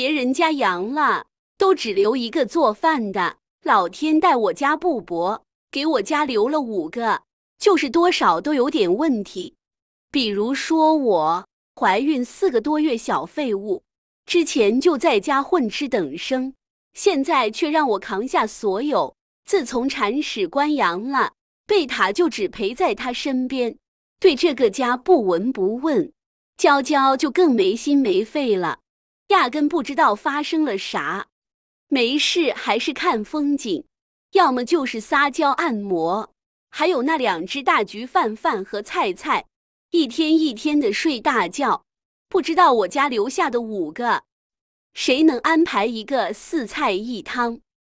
别人家阳了，都只留一个做饭的。老天待我家不薄，给我家留了五个，就是多少都有点问题。比如说我怀孕四个多月，小废物，之前就在家混吃等生，现在却让我扛下所有。自从铲屎官阳了贝塔，就只陪在他身边，对这个家不闻不问。娇娇就更没心没肺了。压根不知道发生了啥，没事还是看风景，要么就是撒娇按摩，还有那两只大橘饭饭和菜菜，一天一天的睡大觉，不知道我家留下的五个，谁能安排一个四菜一汤？